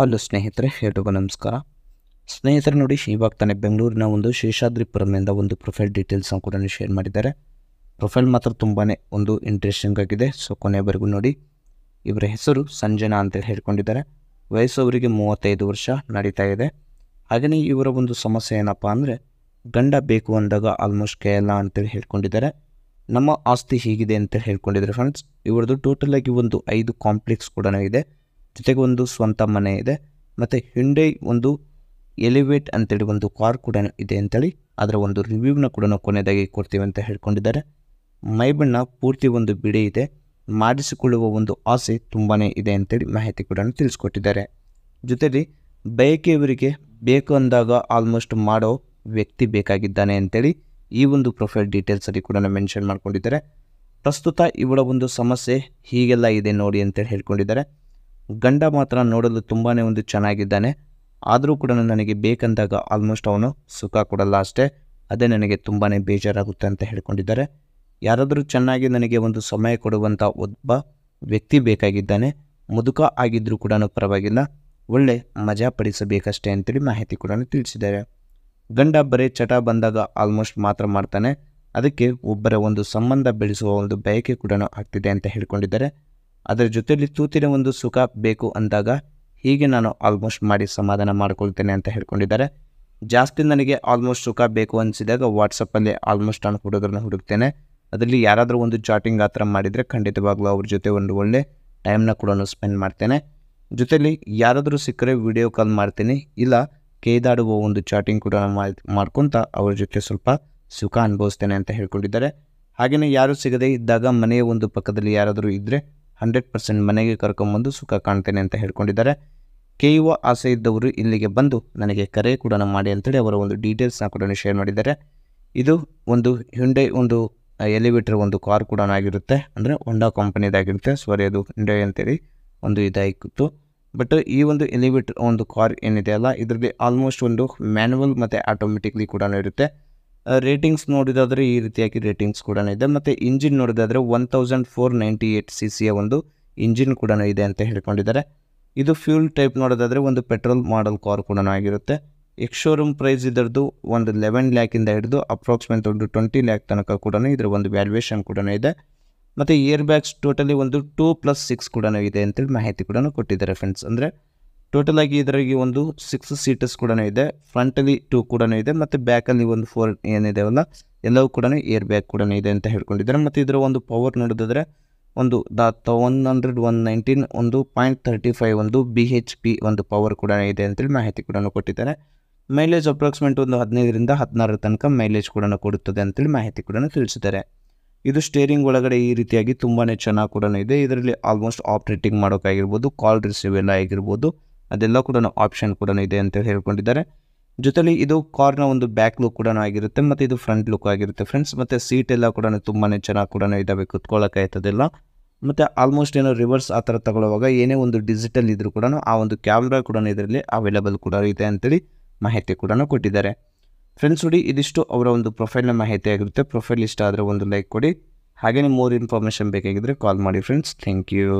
hello ಸ್ನೇಹಿತರೆ ಹೇಳುವ ನಮಸ್ಕಾರ ಸ್ನೇಹಿತರೆ ನೋಡಿ ಇವಾಗ ತಾನೆ ಬೆಂಗಳೂರಿನ ಒಂದು ಶೇಷಾದ್ರಿಪುರಂನಿಂದ ಒಂದು ಪ್ರೊಫೈಲ್ ಡೀಟೇಲ್ಸನ್ನು ಕೂಡ ಶೇರ್ ಮಾಡಿದ್ದಾರೆ ಪ್ರೊಫೈಲ್ ಮಾತ್ರ ತುಂಬಾ ಒಂದು ಇಂಟ್ರೆಸ್ಟಿಂಗ್ ಆಗಿದೆ ಸೊ ಕೊನೆವರೆಗೂ ನೋಡಿ ಇವರ ಹೆಸರು ಸಂಜನಾ ಅಂತೇಳಿ ಹೇಳ್ಕೊಂಡಿದ್ದಾರೆ ವಯಸ್ಸು ಅವರಿಗೆ ಮೂವತ್ತೈದು ವರ್ಷ ನಡೀತಾ ಇದೆ ಹಾಗೆಯೇ ಇವರ ಒಂದು ಸಮಸ್ಯೆ ಏನಪ್ಪ ಅಂದರೆ ಗಂಡ ಬೇಕು ಅಂದಾಗ ಆಲ್ಮೋಸ್ಟ್ ಕೇಳಲ್ಲ ಅಂತೇಳಿ ಹೇಳ್ಕೊಂಡಿದ್ದಾರೆ ನಮ್ಮ ಆಸ್ತಿ ಹೀಗಿದೆ ಅಂತೇಳಿ ಹೇಳ್ಕೊಂಡಿದ್ದಾರೆ ಫ್ರೆಂಡ್ಸ್ ಇವರದು ಟೋಟಲ್ ಆಗಿ ಒಂದು ಐದು ಕಾಂಪ್ಲೆಕ್ಸ್ ಕೂಡ ಇದೆ ಜೊತೆಗೆ ಒಂದು ಸ್ವಂತ ಮನೆ ಇದೆ ಮತ್ತು ಹಿಂಡೈ ಒಂದು ಎಲಿವೇಟ್ ಅಂತೇಳಿ ಒಂದು ಕಾರ್ ಕೂಡ ಇದೆ ಅಂತೇಳಿ ಅದರ ಒಂದು ರಿವ್ಯೂನ ಕೂಡ ನಾವು ಕೊನೆಯದಾಗಿ ಕೊಡ್ತೀವಿ ಅಂತ ಹೇಳ್ಕೊಂಡಿದ್ದಾರೆ ಮೈಬಣ್ಣ ಪೂರ್ತಿ ಒಂದು ಬಿಡಿ ಇದೆ ಮಾಡಿಸಿಕೊಳ್ಳುವ ಒಂದು ಆಸೆ ತುಂಬಾ ಇದೆ ಅಂತೇಳಿ ಮಾಹಿತಿ ಕೂಡ ತಿಳಿಸ್ಕೊಟ್ಟಿದ್ದಾರೆ ಜೊತೆಲಿ ಬಯಕೆಯವರಿಗೆ ಬೇಕು ಅಂದಾಗ ಆಲ್ಮೋಸ್ಟ್ ಮಾಡೋ ವ್ಯಕ್ತಿ ಬೇಕಾಗಿದ್ದಾನೆ ಅಂತೇಳಿ ಈ ಒಂದು ಪ್ರೊಫೈಲ್ ಡೀಟೇಲ್ಸಲ್ಲಿ ಕೂಡ ಮೆನ್ಷನ್ ಮಾಡ್ಕೊಂಡಿದ್ದಾರೆ ಪ್ರಸ್ತುತ ಇವಳ ಒಂದು ಸಮಸ್ಯೆ ಹೀಗೆಲ್ಲ ಇದೆ ನೋಡಿ ಅಂತೇಳಿ ಹೇಳ್ಕೊಂಡಿದ್ದಾರೆ ಗಂಡ ಮಾತ್ರ ನೋಡಲು ತುಂಬಾ ಒಂದು ಚೆನ್ನಾಗಿದ್ದಾನೆ ಆದರೂ ಕೂಡ ನನಗೆ ಬೇಕಂದಾಗ ಆಲ್ಮೋಸ್ಟ್ ಅವನು ಸುಖ ಕೊಡಲ್ಲ ಅಷ್ಟೇ ಅದೇ ನನಗೆ ತುಂಬಾ ಬೇಜಾರಾಗುತ್ತೆ ಅಂತ ಹೇಳ್ಕೊಂಡಿದ್ದಾರೆ ಯಾರಾದರೂ ಚೆನ್ನಾಗಿ ನನಗೆ ಒಂದು ಸಮಯ ಕೊಡುವಂಥ ಒಬ್ಬ ವ್ಯಕ್ತಿ ಬೇಕಾಗಿದ್ದಾನೆ ಮುದುಕ ಆಗಿದ್ದರೂ ಕೂಡ ಪರವಾಗಿಲ್ಲ ಒಳ್ಳೆ ಮಜಾ ಪಡಿಸಬೇಕಷ್ಟೇ ಅಂತೇಳಿ ಮಾಹಿತಿ ಕೂಡ ತಿಳಿಸಿದ್ದಾರೆ ಗಂಡ ಬರೀ ಚಟ ಬಂದಾಗ ಆಲ್ಮೋಸ್ಟ್ ಮಾತ್ರ ಮಾಡ್ತಾನೆ ಅದಕ್ಕೆ ಒಬ್ಬರ ಒಂದು ಸಂಬಂಧ ಬೆಳೆಸುವ ಒಂದು ಬಯಕೆ ಕೂಡ ಆಗ್ತಿದೆ ಅಂತ ಹೇಳ್ಕೊಂಡಿದ್ದಾರೆ ಅದರ ಜೊತೆಯಲ್ಲಿ ತೂತಿನ ಒಂದು ಸುಖ ಬೇಕು ಅಂದಾಗ ಹೀಗೆ ನಾನು ಆಲ್ಮೋಸ್ಟ್ ಮಾಡಿ ಸಮಾಧಾನ ಮಾಡ್ಕೊಳ್ತೇನೆ ಅಂತ ಹೇಳ್ಕೊಂಡಿದ್ದಾರೆ ಜಾಸ್ತಿ ನನಗೆ ಆಲ್ಮೋಸ್ಟ್ ಸುಖ ಬೇಕು ಅನಿಸಿದಾಗ ವಾಟ್ಸಪ್ಪಲ್ಲಿ ಆಲ್ಮೋಸ್ಟ್ ನಾನು ಹುಡುಗರನ್ನ ಹುಡುಕ್ತೇನೆ ಅದರಲ್ಲಿ ಯಾರಾದರೂ ಒಂದು ಚಾಟಿಂಗ್ ಆ ಥರ ಮಾಡಿದರೆ ಖಂಡಿತವಾಗ್ಲೂ ಅವ್ರ ಜೊತೆ ಒಂದು ಒಳ್ಳೆ ಟೈಮ್ನ ಕೂಡ ಸ್ಪೆಂಡ್ ಮಾಡ್ತೇನೆ ಜೊತೆಯಲ್ಲಿ ಯಾರಾದರೂ ಸಿಕ್ಕರೆ ವಿಡಿಯೋ ಕಾಲ್ ಮಾಡ್ತೀನಿ ಇಲ್ಲ ಕೈದಾಡುವ ಒಂದು ಚಾಟಿಂಗ್ ಕೂಡ ಮಾಡಿ ಮಾಡ್ಕೊತ ಅವ್ರ ಜೊತೆ ಸ್ವಲ್ಪ ಸುಖ ಅನುಭವಿಸ್ತೇನೆ ಅಂತ ಹೇಳ್ಕೊಂಡಿದ್ದಾರೆ ಹಾಗೆಯೇ ಯಾರೂ ಸಿಗದೇ ಇದ್ದಾಗ ಮನೆಯ ಒಂದು ಪಕ್ಕದಲ್ಲಿ ಯಾರಾದರೂ ಇದ್ದರೆ ಹಂಡ್ರೆಡ್ ಪರ್ಸೆಂಟ್ ಮನೆಗೆ ಕರ್ಕೊಂಬಂದು ಸುಖ ಕಾಣ್ತೇನೆ ಅಂತ ಹೇಳ್ಕೊಂಡಿದ್ದಾರೆ ಕೇಯುವ ಆಸೆ ಇದ್ದವರು ಇಲ್ಲಿಗೆ ಬಂದು ನನಗೆ ಕರೆ ಕೂಡ ಮಾಡಿ ಅಂತೇಳಿ ಅವರ ಒಂದು ಡೀಟೇಲ್ಸ್ನ ಕೂಡ ಶೇರ್ ಮಾಡಿದ್ದಾರೆ ಇದು ಒಂದು ಹಿಂಡೆ ಒಂದು ಎಲಿವೇಟರ್ ಒಂದು ಕಾರ್ ಕೂಡ ಆಗಿರುತ್ತೆ ಅಂದರೆ ಹೊಂಡಾ ಕಂಪನಿದಾಗಿರುತ್ತೆ ಸಾರಿ ಅದು ಹಿಂಡೆ ಅಂತೇಳಿ ಒಂದು ಇದಾಗಿತ್ತು ಬಟ್ ಈ ಒಂದು ಎಲಿವೇಟರ್ ಒಂದು ಕಾರ್ ಏನಿದೆ ಅಲ್ಲ ಇದರಲ್ಲಿ ಆಲ್ಮೋಸ್ಟ್ ಒಂದು ಮ್ಯಾನುವಲ್ ಮತ್ತು ಆಟೋಮೆಟಿಕ್ಲಿ ಕೂಡ ಇರುತ್ತೆ ರೇಟಿಂಗ್ಸ್ ನೋಡಿದಾದರೆ ಈ ರೀತಿಯಾಗಿ ರೇಟಿಂಗ್ಸ್ ಕೂಡ ಇದೆ ಮತ್ತು ಇಂಜಿನ್ ನೋಡಿದಾದರೆ one thousand four ninety eight C ಸಿಯ ಒಂದು ಇಂಜಿನ್ ಕೂಡ ಇದೆ ಅಂತ ಹೇಳ್ಕೊಂಡಿದ್ದಾರೆ ಇದು ಫ್ಯೂಲ್ ಟೈಪ್ ನೋಡೋದಾದರೆ ಒಂದು ಪೆಟ್ರೋಲ್ ಮಾಡಲ್ ಕಾರ್ ಕೂಡ ಆಗಿರುತ್ತೆ ಎಕ್ಸ್ ಶೋರೂಮ್ ಪ್ರೈಸ್ ಇದರದ್ದು ಒಂದು ಲೆವೆನ್ ಲ್ಯಾಕಿಂದ ಹಿಡಿದು ಅಪ್ರಾಕ್ಸಿಮೇಟ್ ಒಂದು ಟ್ವೆಂಟಿ ಲ್ಯಾಕ್ ತನಕ ಕೂಡ ಇದರ ಒಂದು ವ್ಯಾಲ್ಯೂಯೇಷನ್ ಕೂಡ ಇದೆ ಮತ್ತು ಇಯರ್ ಬ್ಯಾಗ್ಸ್ ಟೋಟಲಿ ಒಂದು ಟೂ ಪ್ಲಸ್ ಸಿಕ್ಸ್ ಕೂಡ ಇದೆ ಅಂತೇಳಿ ಮಾಹಿತಿ ಕೂಡ ಕೊಟ್ಟಿದ್ದಾರೆ ಫ್ರೆಂಡ್ಸ್ ಅಂದರೆ ಟೋಟಲ್ ಆಗಿ ಇದರಲ್ಲಿ ಒಂದು ಸಿಕ್ಸ್ ಸೀಟರ್ಸ್ ಕೂಡ ಇದೆ ಫ್ರಂಟಲ್ಲಿ ಟೂ ಕೂಡ ಇದೆ ಮತ್ತು ಬ್ಯಾಕಲ್ಲಿ ಒಂದು ಫೋರ್ ಏನಿದೆ ಅಲ್ಲ ಎಲ್ಲವೂ ಕೂಡ ಏರ್ ಬ್ಯಾಗ್ ಕೂಡ ಇದೆ ಅಂತ ಹೇಳ್ಕೊಂಡಿದ್ದಾರೆ ಮತ್ತು ಇದರ ಒಂದು ಪವರ್ ನೋಡಿದ್ರೆ ಒಂದು the one hundred one nineteen ಒಂದು ಪಾಯಿಂಟ್ ತರ್ಟಿ ಫೈವ್ ಒಂದು ಬಿ ಹೆಚ್ ಪಿ ಒಂದು ಪವರ್ ಕೂಡ ಇದೆ ಅಂತೇಳಿ ಮಾಹಿತಿ ಕೂಡ ಕೊಟ್ಟಿದ್ದಾರೆ ಮೈಲೇಜ್ ಅಪ್ರಾಕ್ಸಿಮೇಟ್ ಒಂದು ಹದಿನೈದರಿಂದ ಹದಿನಾರರ ತನಕ ಮೈಲೇಜ್ ಕೂಡ ಕೊಡುತ್ತದೆ ಅಂತೇಳಿ ಮಾಹಿತಿ ಕೂಡ ತಿಳಿಸಿದ್ದಾರೆ ಇದು ಸ್ಟೇರಿಂಗ್ ಒಳಗಡೆ ಈ ರೀತಿಯಾಗಿ ತುಂಬಾ ಚೆನ್ನಾಗಿ ಕೂಡ ಇದೆ ಇದರಲ್ಲಿ ಆಲ್ಮೋಸ್ಟ್ ಆಪ್ರೇಟಿಂಗ್ ಮಾಡೋಕ್ಕಾಗಿರ್ಬೋದು ಕಾಲ್ ರಿಸೀವ್ ಎಲ್ಲ ಆಗಿರ್ಬೋದು ಅದೆಲ್ಲ ಕೂಡ ಆಪ್ಷನ್ ಕೂಡ ಇದೆ ಅಂತ ಹೇಳ್ಕೊಂಡಿದ್ದಾರೆ ಜೊತೆಲಿ ಇದು ಕಾರ್ನ ಒಂದು ಬ್ಯಾಕ್ ಲುಕ್ ಕೂಡ ಆಗಿರುತ್ತೆ ಮತ್ತು ಇದು ಫ್ರಂಟ್ ಲುಕ್ ಆಗಿರುತ್ತೆ ಫ್ರೆಂಡ್ಸ್ ಮತ್ತು ಸೀಟ್ ಎಲ್ಲ ಕೂಡ ತುಂಬಾ ಚೆನ್ನಾಗಿ ಕೂಡ ಕುತ್ಕೊಳ್ಳೋಕೆ ಆಯ್ತದೆಲ್ಲ ಮತ್ತು ಆಲ್ಮೋಸ್ಟ್ ಏನೋ ರಿವರ್ಸ್ ಆ ಥರ ತಗೊಳ್ಳುವಾಗ ಏನೇ ಒಂದು ಡಿಜಿಟಲ್ ಇದ್ರೂ ಕೂಡ ಆ ಒಂದು ಕ್ಯಾಮ್ರಾ ಕೂಡ ಇದರಲ್ಲಿ ಅವೈಲೇಬಲ್ ಕೂಡ ಇದೆ ಅಂತೇಳಿ ಮಾಹಿತಿ ಕೂಡ ಕೊಟ್ಟಿದ್ದಾರೆ ಫ್ರೆಂಡ್ಸ್ ನೋಡಿ ಇದಿಷ್ಟು ಅವರ ಒಂದು ಪ್ರೊಫೈಲ್ನ ಮಾಹಿತಿ ಆಗಿರುತ್ತೆ ಪ್ರೊಫೈಲ್ ಇಷ್ಟ ಆದರೆ ಒಂದು ಲೈಕ್ ಕೊಡಿ ಹಾಗೆಯೇ ಮೋರ್ ಇನ್ಫಾರ್ಮೇಷನ್ ಬೇಕಾಗಿದ್ದರೆ ಕಾಲ್ ಮಾಡಿ ಫ್ರೆಂಡ್ಸ್ ಥ್ಯಾಂಕ್ ಯು